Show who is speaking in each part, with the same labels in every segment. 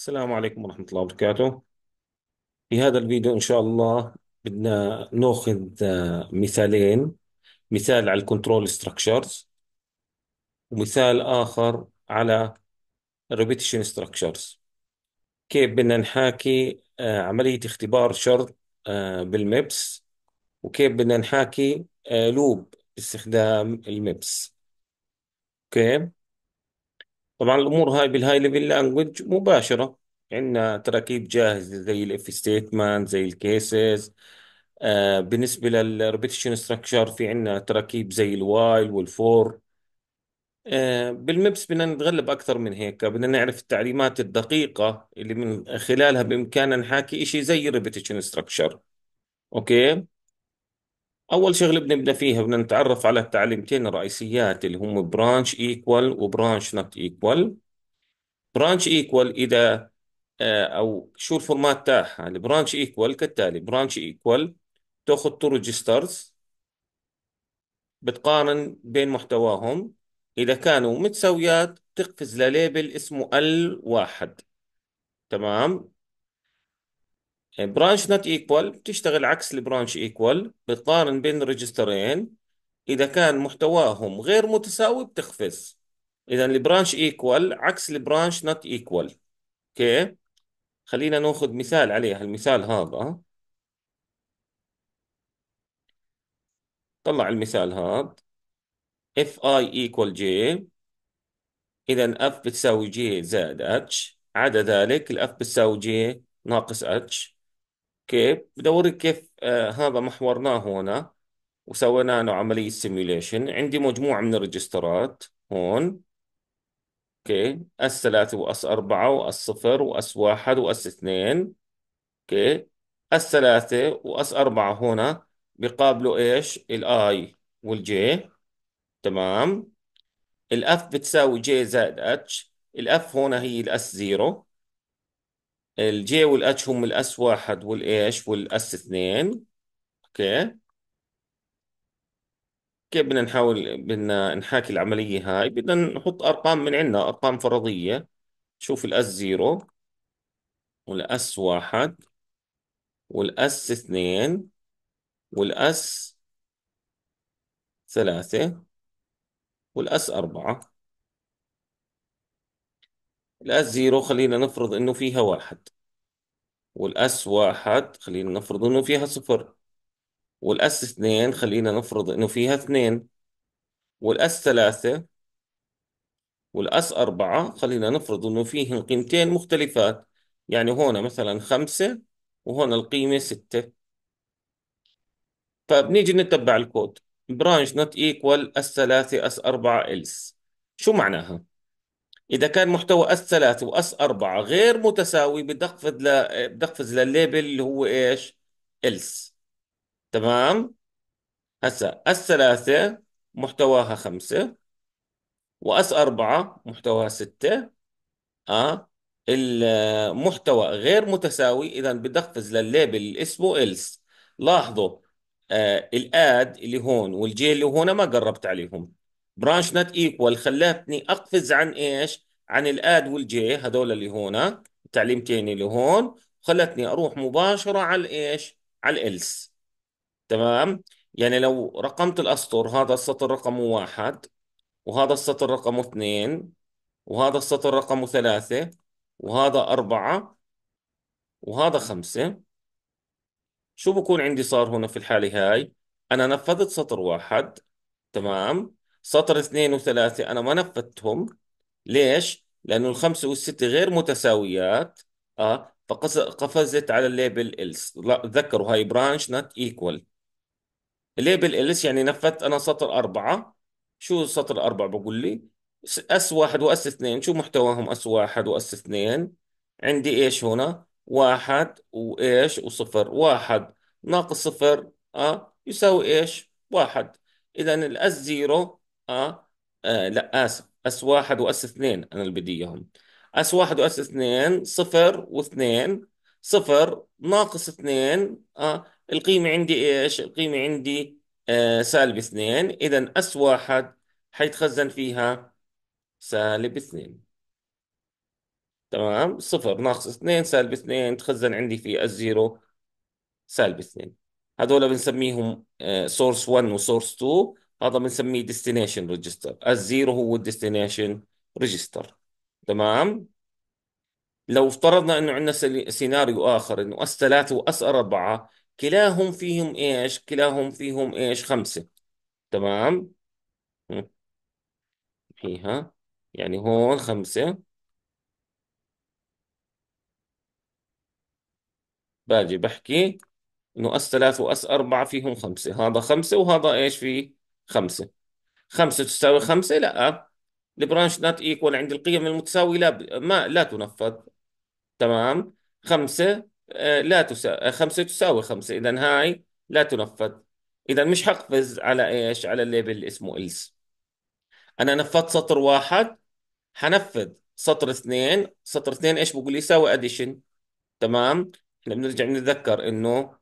Speaker 1: السلام عليكم ورحمة الله وبركاته في هذا الفيديو إن شاء الله بدنا ناخذ آه، مثالين مثال على الكنترول ستراكشرز ومثال آخر على الريبيتيشن ستراكشرز كيف بدنا نحاكي آه، عملية اختبار شرط آه، بالميبس وكيف بدنا نحاكي لوب آه، باستخدام الميبس اوكي طبعا الامور هاي بالهاي ليفل لانجوج مباشره عندنا تراكيب جاهزه زي الاف ستيتمنت زي الكيسز آه بالنسبه للريبيتيشن ستراكشر في عندنا تراكيب زي الوايل والفور آه بالمبس بدنا نتغلب اكثر من هيك بدنا نعرف التعليمات الدقيقه اللي من خلالها بامكاننا نحاكي شيء زي الريبيتيشن ستراكشر اوكي أول شغلة بنبدأ فيها بدنا نتعرف على التعليمتين الرئيسيات اللي هم برانش ايكوال و نوت ايكوال برانش ايكوال إذا آه، أو شو الفورمات تاعها البرانش ايكوال كالتالي برانش ايكوال تأخذ تو registers بتقارن بين محتواهم إذا كانوا متساويات تقفز لليبل اسمه ال 1 تمام برانش نوت ايكوال بتشتغل عكس البرانش ايكوال بتقارن بين ريجسترين اذا كان محتواهم غير متساوي بتخفز اذا البرانش ايكوال عكس البرانش نوت ايكوال اوكي خلينا ناخذ مثال عليها المثال هذا طلع المثال هذا if i equal j اذا f بتساوي j زائد اتش عدا ذلك الاف بتساوي j ناقص اتش اوكي بدوري كيف آه، هذا محورناه هنا وسوينا له عملية سيميوليشن عندي مجموعة من الريجسترات هون اوكي اس 3 واس 4 واس 0 واس 1 واس 2 اوكي اس 3 واس 4 هنا بيقابلوا ايش الاي والجي تمام الاف بتساوي جي زائد اتش الاف هنا هي الاس 0 الجي والاتش هم الاس واحد والايش والاس اثنين اوكي كيف بدنا نحاول بدنا نحاكي العملية هاي بدنا نحط أرقام من عندنا أرقام فرضية شوف الأس زيرو والأس واحد والأس اثنين والأس ثلاثة والأس أربعة الأس زيرو خلينا نفرض إنه فيها واحد والأس واحد خلينا نفرض إنه فيها صفر والأس اثنين خلينا نفرض إنه فيها اثنين والأس ثلاثة والأس أربعة خلينا نفرض إنه فيهن قيمتين مختلفات يعني هون مثلا خمسة وهون القيمة ستة فبنيجي نتبع الكود برانش نوت ايكوال اس ثلاثة اس أربعة إلس شو معناها؟ اذا كان محتوى اس ثلاثة واس أربعة غير متساوي بدقفز ل بدقفز للليبل اللي هو ايش إلس تمام هسا اس ثلاثة محتواها خمسة واس أربعة محتواها ستة اه المحتوى غير متساوي اذا بدقفز للليبل اللي اسمه إلس لاحظوا آه الاد اللي هون والجي اللي هون ما قربت عليهم برانش نت ايكوال خلتني اقفز عن ايش عن الاد والجي هذول اللي هون التعليمتين اللي هون خلتني اروح مباشره على ايش على الالس تمام يعني لو رقمت الاسطر هذا السطر رقمه واحد وهذا السطر رقمه اثنين وهذا السطر رقمه ثلاثة وهذا أربعة وهذا خمسة شو بكون عندي صار هنا في الحالة هاي أنا نفذت سطر واحد تمام سطر اثنين وثلاثة أنا ما نفذتهم ليش؟ لأنه الخمسة والستة غير متساويات أه فقفزت على الليبل إلس لا تذكروا هاي برانش نوت إيكوال الليبل إلس يعني نفذت أنا سطر أربعة شو سطر أربعة بقول لي؟ أس واحد وأس اثنين شو محتواهم أس واحد وأس اثنين؟ عندي إيش هنا؟ واحد وإيش وصفر واحد ناقص صفر أه يساوي إيش؟ واحد إذا الأس زيرو آه, آه لا آسف اس واحد واس اثنين انا اللي بدي اياهم اس واحد واس اثنين صفر واثنين صفر ناقص اثنين آه القيمة عندي ايش؟ القيمة عندي آه سالب اثنين اذا اس واحد حيتخزن فيها سالب اثنين تمام صفر ناقص اثنين سالب اثنين تخزن عندي في الزيرو سالب اثنين هذول بنسميهم سورس 1 وسورس 2 هذا بنسميه ديستنيشن ريجستر الزيرو هو الديستنيشن ريجستر تمام لو افترضنا انه عندنا سيناريو اخر انه اس ثلاثة واس اربعة كلاهم فيهم ايش كلاهم فيهم ايش خمسة تمام فيها يعني هون خمسة باجي بحكي انه اس ثلاثة واس اربعة فيهم خمسة هذا خمسة وهذا ايش فيه خمسة خمسة تساوي خمسة لا البرانش نات ايكوال عند القيم المتساوية لا ب... ما لا تنفذ تمام خمسة آه، لا تساوي آه، خمسة تساوي خمسة إذا هاي لا تنفذ إذا مش حقفز على إيش على الليبل اسمه إلس أنا نفذت سطر واحد حنفذ سطر اثنين سطر اثنين إيش بقول يساوي أديشن تمام إحنا بنرجع نتذكر إنه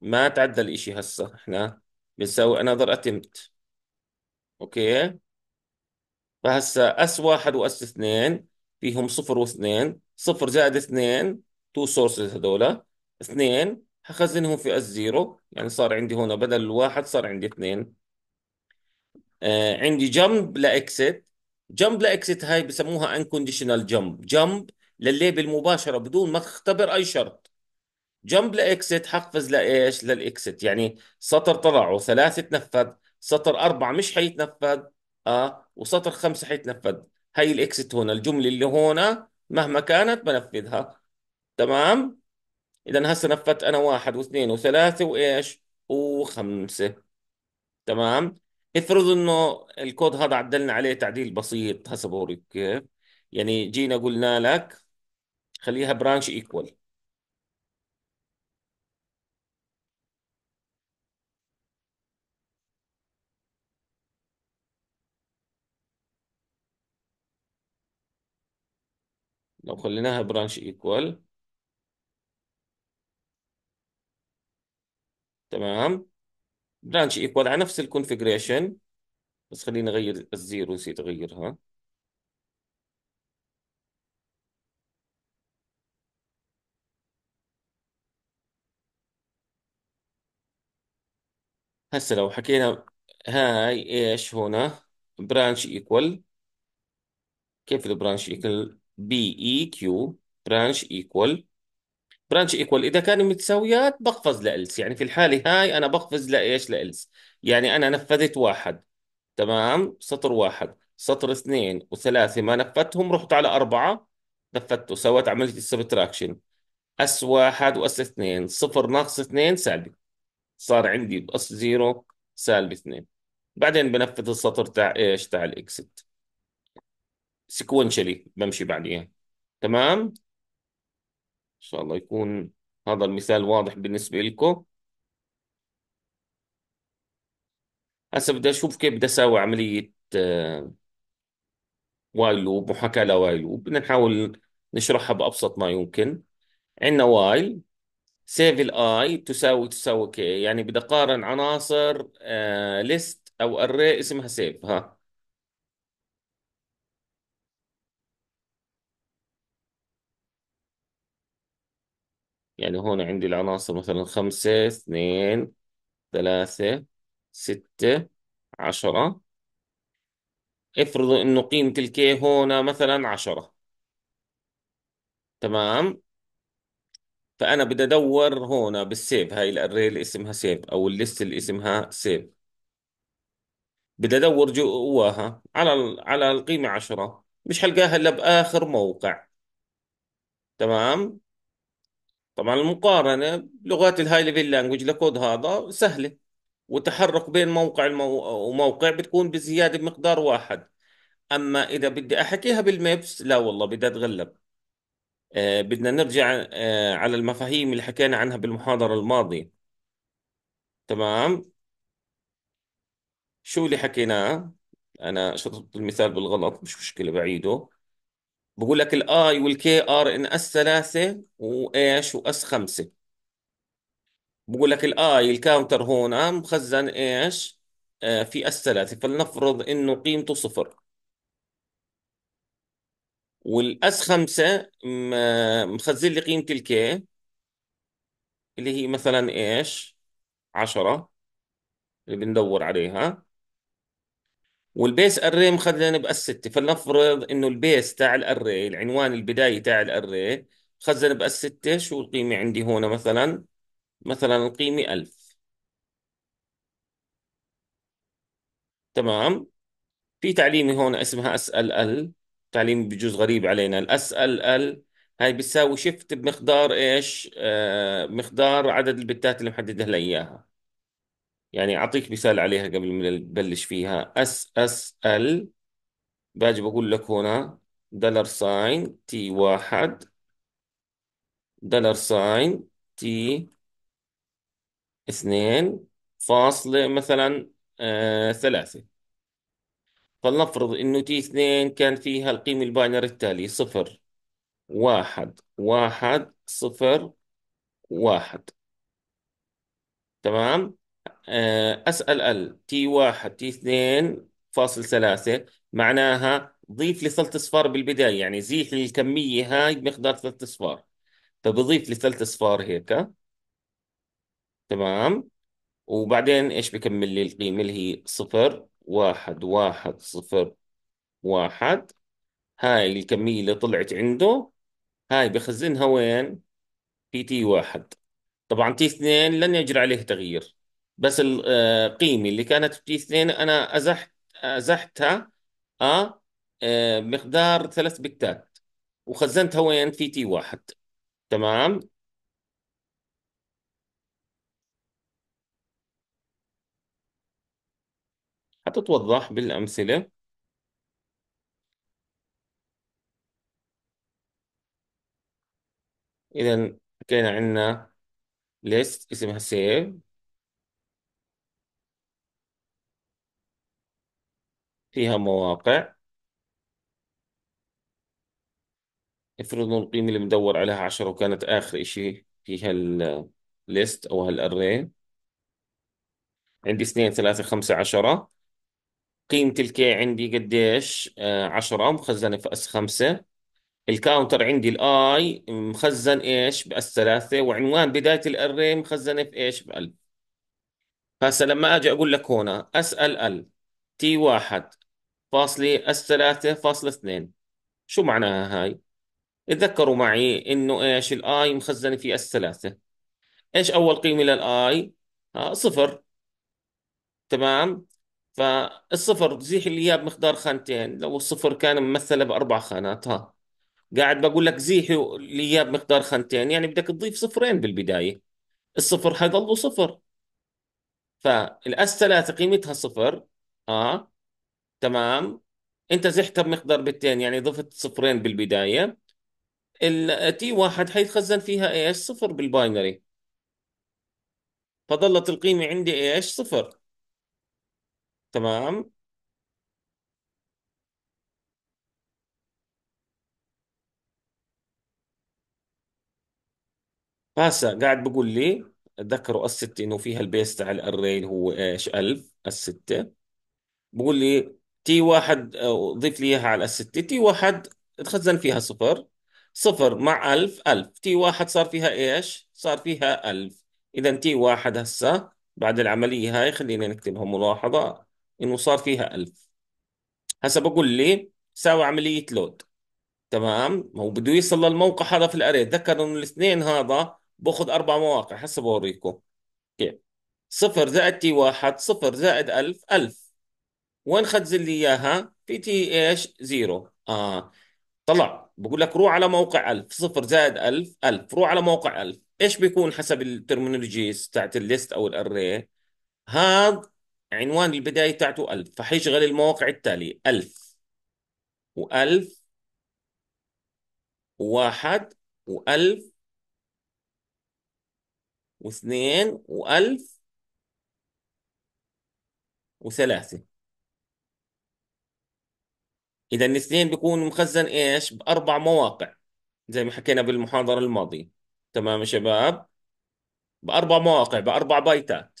Speaker 1: ما تعدى الإشي هسه إحنا بنساوي أنذر أتمت اوكي فهسا اس واحد واس اثنين فيهم صفر واثنين صفر زائد اثنين تو سورسز هذول اثنين هخزنهم في اس زيرو يعني صار عندي هنا بدل الواحد صار عندي اثنين آه عندي جمب لاكسيت جمب لاكسيت هاي بسموها انكونديشنال جمب جمب للليبل مباشره بدون ما تختبر اي شرط جمب لاكسيت حقفز لايش للاكسيت يعني سطر طلعه ثلاثه تنفذ سطر أربعة مش حيتنفذ آه وسطر خمسة حيتنفذ هي الإكسيت هون الجملة اللي هون مهما كانت بنفذها تمام إذا هسه نفذت أنا واحد واثنين وثلاثة وإيش وخمسة تمام افرض إنه الكود هذا عدلنا عليه تعديل بسيط هسه بوريك كيف يعني جينا قلنا لك خليها برانش ايكوال لو خليناها برانش ايكوال تمام برانش ايكوال على نفس الكونفجريشن بس خليني اغير الزيرو نسيت اغيرها هسه لو حكينا هاي ايش هنا برانش ايكوال كيف البرانش ايكوال بي اي كيو برانش ايكوال برانش ايكوال اذا كانوا متساويات بقفز لإلس يعني في الحاله هاي انا بقفز لايش لإلس يعني انا نفذت واحد تمام سطر واحد سطر اثنين وثلاثه ما نفذتهم رحت على اربعه نفذته سويت عمليه السبتراكشن اس واحد واس اثنين صفر ناقص اثنين سالب صار عندي اس زيرو سالب اثنين بعدين بنفذ السطر تاع ايش تاع الاكسد سيكونشلي بمشي بعدين تمام ان شاء الله يكون هذا المثال واضح بالنسبه لكم هسه بدي اشوف كيف بدي اساوي عمليه وايل لوب محاكاه لوايل لوب بدنا نحاول نشرحها بابسط ما يمكن عندنا وايل سيف الاي تساوي تساوي كي يعني بدي اقارن عناصر ليست آه، او اري اسمها سيف ها يعني هون عندي العناصر مثلا خمسة اثنين ثلاثة ستة عشرة افرضوا انه قيمة الكي هون مثلا عشرة تمام فانا بدي ادور هون بالسيف هاي الاري اللي اسمها سيف او الليست اللي اسمها سيف بدي ادور جواها على على القيمة عشرة مش حلقاها الا باخر موقع تمام طبعا المقارنة لغات الهاي ليفل لانجوج لكود هذا سهلة وتحرك بين موقع وموقع بتكون بزيادة بمقدار واحد أما إذا بدي أحكيها بالميبس لا والله بدي أتغلب آه بدنا نرجع آه على المفاهيم اللي حكينا عنها بالمحاضرة الماضية تمام شو اللي حكيناه أنا شطبت المثال بالغلط مش مشكلة بعيده بقول لك الاي والكي ار ان اس 3 وايش واس 5 بقول لك الاي الكاونتر هون مخزن ايش آه، في اس 3 فلنفرض انه قيمته صفر والاس 5 مخزن لي قيمة الكي اللي هي مثلا ايش 10 اللي بندور عليها والبيس اري مخزنه باس6 فلنفرض انه البيس تاع الاري العنوان البدايه تاع الاري مخزن باس 6 شو القيمه عندي هون مثلا مثلا القيمه 1000 تمام في تعليمه هون اسمها اس ال تعليم بجوز غريب علينا الاس ال هاي بتساوي شفت بمقدار ايش آه مقدار عدد البتات اللي محددها لها اياها يعني أعطيك مثال عليها قبل ما نبلش فيها أس أس ال باجي بقول لك هنا دولار ساين تي واحد دولار ساين تي اثنين فاصلة مثلا آه ثلاثة فلنفرض إنه تي اثنين كان فيها القيمة الباينري التالي صفر واحد واحد صفر واحد تمام آه، أسأل ال تي واحد تي اثنين فاصل ثلاثة معناها ضيف لي ثلث أصفار بالبداية يعني زيح لي الكمية هاي بمقدار ثلث أصفار فبضيف لي ثلث أصفار هيك تمام وبعدين إيش بكمل لي القيمة اللي هي صفر واحد واحد صفر واحد هاي الكمية اللي طلعت عنده هاي بخزنها وين في تي واحد طبعا تي اثنين لن يجري عليه تغيير بس القيمة آه، اللي كانت في تي 2 أنا أزحت أزحتها أه بمقدار آه، مقدار ثلاث بكتات وخزنتها وين في تي واحد تمام حتتوضح بالأمثلة إذا كان عندنا ليست اسمها سيف فيها مواقع افرض القيمة اللي بدور عليها عشرة وكانت آخر إشي في هالليست أو هالأري عندي اثنين ثلاثة خمسة عشرة قيمة الكي عندي قديش آه، عشرة مخزنة في اس خمسة الكاونتر عندي الاي مخزن ايش باس ثلاثة وعنوان بداية الاري مخزنة في ايش بألف هسا لما اجي اقول لك هنا اسال ال تي واحد فاصلة اس ثلاثة فاصلة اثنين شو معناها هاي؟ اتذكروا معي انه ايش الاي مخزنة في اس 3 ايش اول قيمة للاي؟ آه صفر تمام؟ فالصفر زيح لي اياه بمقدار خانتين لو الصفر كان ممثلة باربع خانات ها قاعد بقول لك زيح لي اياه بمقدار خانتين يعني بدك تضيف صفرين بالبداية الصفر حيضلوا صفر فالاس ثلاثة قيمتها صفر اه تمام انت زحتها بمقدار بتين يعني ضفت صفرين بالبداية التي واحد حيتخزن فيها ايش صفر بالباينري فظلت القيمة عندي ايش صفر تمام هسا قاعد بقول لي ذكروا الستة انه فيها البيس تاع الاري اللي هو ايش 1000 الستة بقول لي تي واحد ضيف لي اياها على الستة تي واحد تخزن فيها صفر صفر مع ألف ألف تي واحد صار فيها إيش صار فيها ألف إذا تي واحد هسا بعد العملية هاي خلينا نكتبها ملاحظة إنه صار فيها ألف هسا بقول لي ساوي عملية لود تمام ما هو بده يصل للموقع هذا في الأري ذكر إنه الاثنين هذا باخذ أربع مواقع هسا بوريكم كيف صفر زائد تي واحد صفر زائد ألف ألف وين خزن لي اياها في تي ايش زيرو اه طلع بقول لك روح على موقع 1000 صفر زائد 1000 1000 روح على موقع 1000 ايش بيكون حسب الترمينولوجيز تاعت الليست او الاري هذا عنوان البداية تاعته 1000 فحيشغل المواقع التالية 1000 و1000 و1 و1000 و2 و1000 و3 اذا الاثنين بيكون مخزن ايش باربع مواقع زي ما حكينا بالمحاضره الماضيه تمام يا شباب باربع مواقع باربع بايتات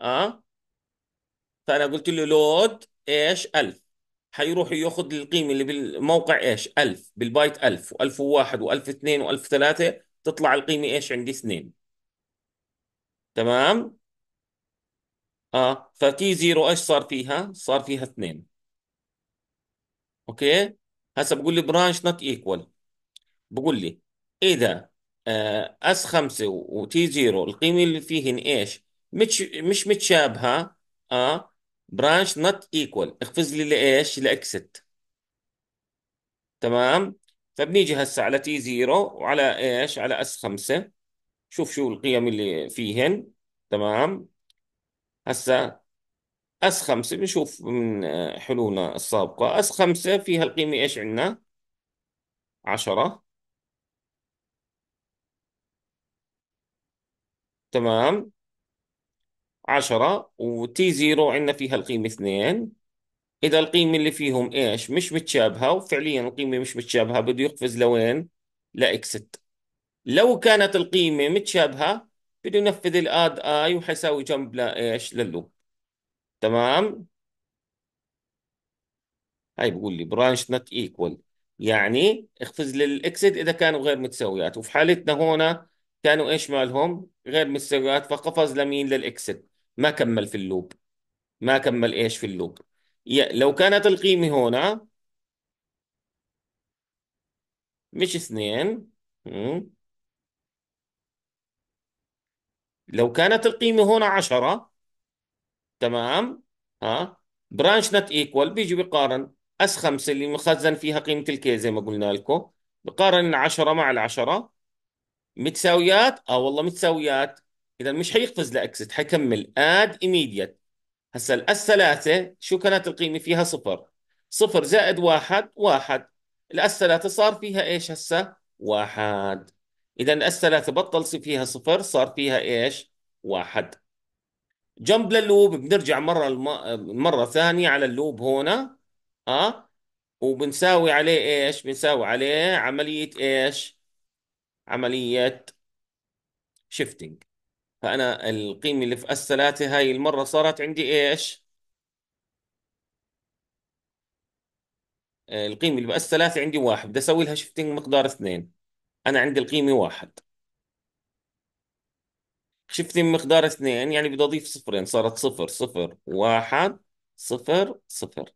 Speaker 1: اه فانا قلت له لود ايش 1000 حيروح ياخذ القيمه اللي بالموقع ايش 1000 بالبايت 1000 و1001 و1002 و1003 تطلع القيمه ايش عندي 2 تمام اه فتي 0 ايش صار فيها صار فيها 2 اوكي هسه بقول لي برانش نوت ايكوال بقول لي اذا اس 5 وتي 0 القيمه اللي فيهن ايش مش مش متشابهه اه برانش نوت ايكوال اقفز لي لايش لاكسد تمام فبنيجي هسه على تي 0 وعلى ايش على اس 5 شوف شو القيم اللي فيهن تمام هسه اس 5 بنشوف من آه، حلولنا السابقه اس 5 فيها القيمه ايش عندنا 10 تمام 10 و وتي 0 عندنا فيها القيمه 2 اذا القيمه اللي فيهم ايش مش متشابهه وفعليا القيمه مش متشابهه بده يقفز لوين لا اكس لو كانت القيمه متشابهه بده ينفذ الاد اي وحيساوي جنب لا ايش لللوب تمام هاي بقول لي برانش نوت ايكوال يعني اخفز للاكسد اذا كانوا غير متساويات وفي حالتنا هون كانوا ايش مالهم غير متساويات فقفز لمين للاكسد ما كمل في اللوب ما كمل ايش في اللوب لو كانت القيمة هون مش اثنين لو كانت القيمة هون عشرة تمام ها برانش نت ايكوال بيجي بقارن اس 5 اللي مخزن فيها قيمه الكي زي ما قلنا لكم بقارن 10 مع ال 10 متساويات اه والله متساويات اذا مش حيقفز لاكسد حيكمل اد ايميديت هسا الاس 3 شو كانت القيمة فيها صفر صفر زائد واحد واحد الاس 3 صار فيها ايش هسا واحد اذا الاس 3 بطل فيها صفر صار فيها ايش واحد جنب للوب بنرجع مرة الم... مرة ثانية على اللوب هنا اه وبنساوي عليه ايش بنساوي عليه عملية ايش عملية شيفتنج فأنا القيمة اللي في اس 3 هاي المرة صارت عندي ايش القيمة اللي بأس 3 عندي واحد بدي أسوي لها شيفتنج مقدار اثنين أنا عندي القيمة واحد شفتي مقدار اثنين يعني بدي أضيف صفرين صارت صفر صفر واحد صفر صفر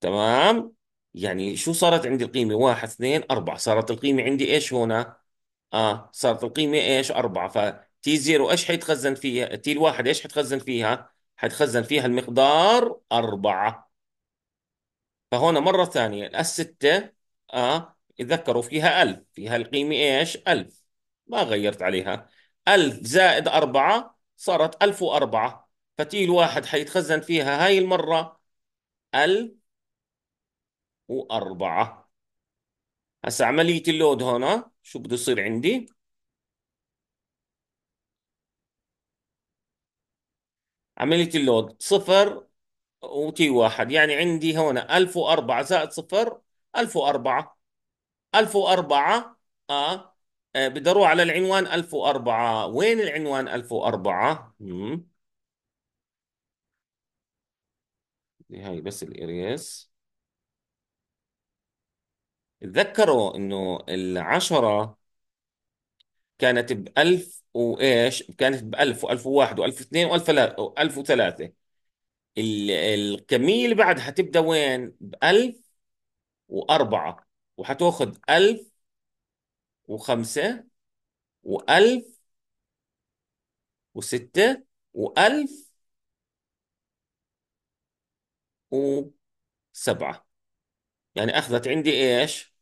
Speaker 1: تمام يعني شو صارت عندي القيمة واحد اثنين أربعة صارت القيمة عندي إيش هنا آه صارت القيمة إيش أربعة فتي زيرو إيش حيتخزن فيها تي الواحد إيش حيتخزن فيها حيتخزن فيها المقدار أربعة فهنا مرة ثانية الاس ستة آه اتذكروا فيها ألف فيها القيمة إيش ألف ما غيرت عليها 1000 زائد 4 صارت 1004 فتي الواحد حيتخزن فيها هاي المرة 1004 هسا عملية اللود هنا شو بده يصير عندي؟ عملية اللود صفر وتي واحد يعني عندي هون 1004 زائد صفر 1004 1004 اه آه، بدي اروح على العنوان 1004 وين العنوان 1004 هاي بس الارياس تذكروا انه العشرة كانت ب 1000 وايش كانت ب 1000 و1001 و1002 و1003 الكمية اللي بعدها حتبدا وين ب 1004 وحتاخذ 1000 وخمسة وألف وستة وألف وسبعة يعني أخذت عندي إيش؟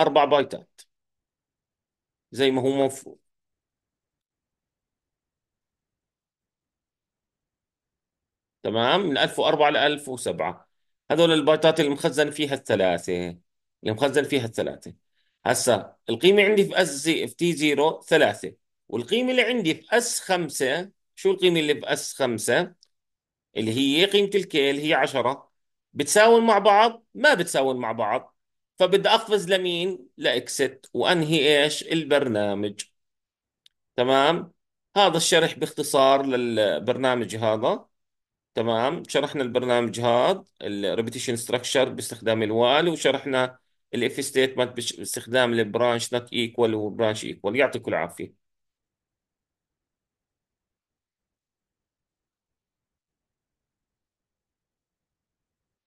Speaker 1: أربع بايتات زي ما هو مفروض تمام من 1004 ل 1007 هذول البايتات المخزن فيها الثلاثة اللي مخزن فيها الثلاثه هسا القيمه عندي في اس زي في تي زيرو ثلاثة والقيمه اللي عندي في اس خمسة شو القيمه اللي في اس خمسة اللي هي قيمه الكي اللي هي 10 بتساوي مع بعض ما بتساون مع بعض فبدي اقفز لمين لاكسيت وانهي ايش البرنامج تمام هذا الشرح باختصار للبرنامج هذا تمام شرحنا البرنامج هذا الريبيتيشن ستراكشر باستخدام الوال وشرحنا الاف ستيتمنت باستخدام البرانش نوت ايكوال والبرانش ايكوال يعطيكم العافيه